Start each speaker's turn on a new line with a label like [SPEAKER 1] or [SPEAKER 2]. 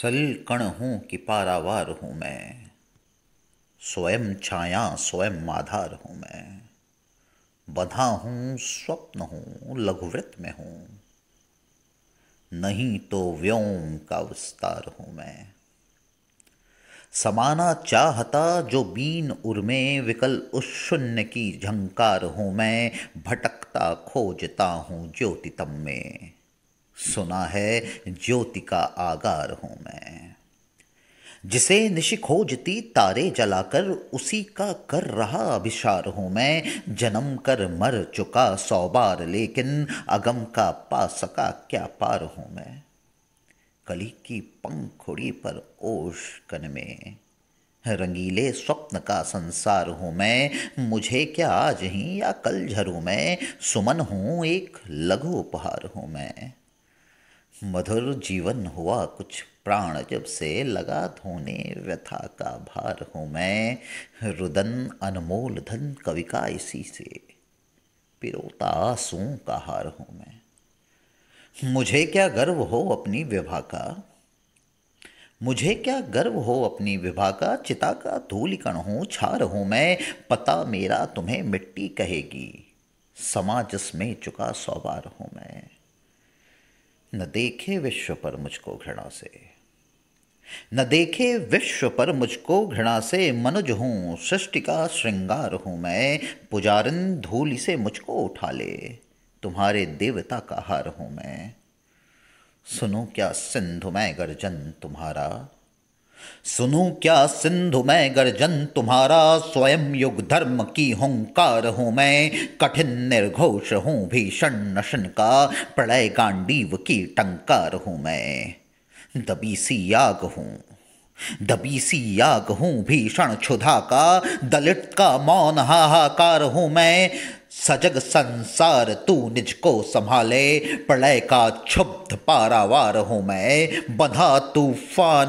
[SPEAKER 1] सलिल कण हूँ कि पारावार हूँ मैं स्वयं छाया स्वयं आधार हूँ मैं बधा हूँ स्वप्न हूँ लघुवृत में हूँ नहीं तो व्योम का विस्तार हूँ मैं समाना चाहता जो बीन उर्मे विकल उस शून्य की झंकार हूँ मैं भटकता खोजता हूँ ज्योतितम में सुना है ज्योति का आगार हूं मैं जिसे निशि खोजती तारे जलाकर उसी का कर रहा अभिशार हूं मैं जन्म कर मर चुका सौ बार लेकिन अगम का पा सका क्या पार हूं मैं कली की पंखुड़ी पर ओश कन में रंगीले स्वप्न का संसार हूं मैं मुझे क्या आज ही या कल झरू मैं सुमन हूं एक लघु उपहार हूं मैं मधुर जीवन हुआ कुछ प्राण जब से लगा धोने व्यथा का भार हूँ मैं रुदन अनमोल धन कवि का इसी से पिरोता आंसू का हार हूँ मैं मुझे क्या गर्व हो अपनी विभा का मुझे क्या गर्व हो अपनी विभा का चिता का धूलिकण हूँ छार हूँ मैं पता मेरा तुम्हें मिट्टी कहेगी समाज में चुका बार हूँ मैं न देखे विश्व पर मुझको घृणा से न देखे विश्व पर मुझको घृणा से मनुज हूं सृष्टि का श्रृंगार हूं मैं पुजारिन धूलि से मुझको उठा ले तुम्हारे देवता का हार हूं मैं सुनो क्या सिंधु मैं गर्जन तुम्हारा सुनू क्या सिंधु में गर्जन तुम्हारा स्वयं युग धर्म की हूंकार हूं मैं कठिन निर्घोष हूं भीषण नशन का प्रलय गांडीव की टंकार हूं मैं दबीसी याग दबी सी याग हूं भीषण क्षुधा का दलित का मौन हाहाकार हूं मैं सजग संसार तू निज को संभाले प्रलय का क्षुब्ध पारावार हूं मैं बधा तूफान